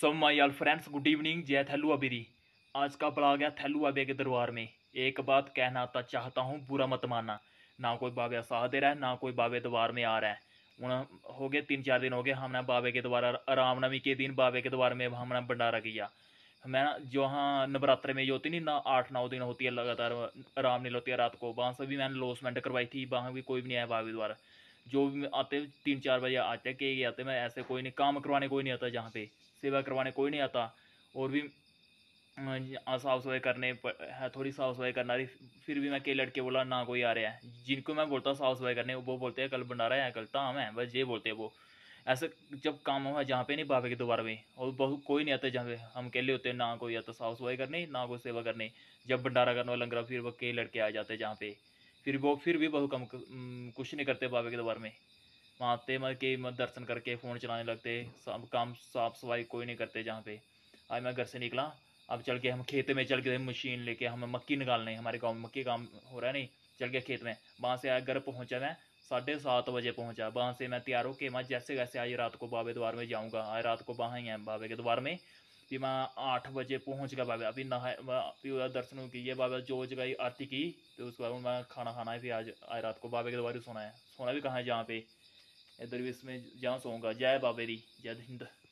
सब my all friends good evening जय थैलू अबेरी आज का पड़ा है थैलू अबे के दरबार में एक बात कहना था तो चाहता हूँ बुरा मत मानना ना कोई बाबे साह दे रहा है ना कोई बाबे द्वार में आ रहा है उन हो गए तीन चार दिन हो गए हमने बाबे के द्वारा रामनवमी के दिन बाबे के द्वार में हमने भंडारा किया मैं ना जो हाँ नवरात्र में जो होती नहीं ना आठ नौ दिन होती है लगातार आराम लीला होती है रात को वहाँ से भी मैंने लोसमेंट करवाई थी वहाँ भी कोई भी नहीं आया बाबे द्वारा जो भी आते तीन चार बजे आते के आते मैं ऐसे कोई नहीं काम करवाने कोई नहीं आता जहाँ पे सेवा करवाने कोई नहीं आता और भी हाँ हाँ, साफ सफाई करने है थोड़ी साफ सफाई करना रही फिर भी मैं कई लड़के बोला ना कोई आ रहा है जिनको मैं बोलता साफ सफाई करने वो बोलते हैं कल भंडारा है कल ताम है बस ये बोलते हैं वो ऐसे जब काम हुआ जहाँ पे नहीं बाबे के दोबारा में और बहुत कोई नहीं आता जहाँ पे हम अकेले होते हैं ना कोई आता साफ सफाई करने ना कोई सेवा करने जब भंडारा करने वाला लंगरा फिर वो कई लड़के आ जाते हैं जहाँ पे फिर वो फिर भी बहुत कम कुछ नहीं करते बाबे के दरबार में वहाँ आते मतलब कि मत दर्शन करके फ़ोन चलाने लगते सब काम साफ सफाई कोई नहीं करते जहाँ पे आज मैं घर से निकला अब चल के हम खेत में चल के मशीन लेके हमें मक्की निकालने हमारे गाँव में मक्की काम हो रहा है नहीं चल गया खेत में वहाँ से आया घर पहुँचा मैं साढ़े सात बजे पहुँचा वहाँ से मैं तैयार होके मैं जैसे वैसे आज रात को बाबे द्वार में जाऊँगा आज रात को वहाँ ही है बाबे के द्वार में फिर वहाँ आठ बजे पहुँच गया बाबा अभी नहा फिर दर्शन किए बाबा जो जगह आरती की तो उसके बाद मैं खाना खाना है फिर आज आज रात को बाबे के दोबारा सोना है सोना भी कहाँ है जहाँ पे इधर भी इसमें जहाँ सोऊंगा जय बाबेरी जय हिंद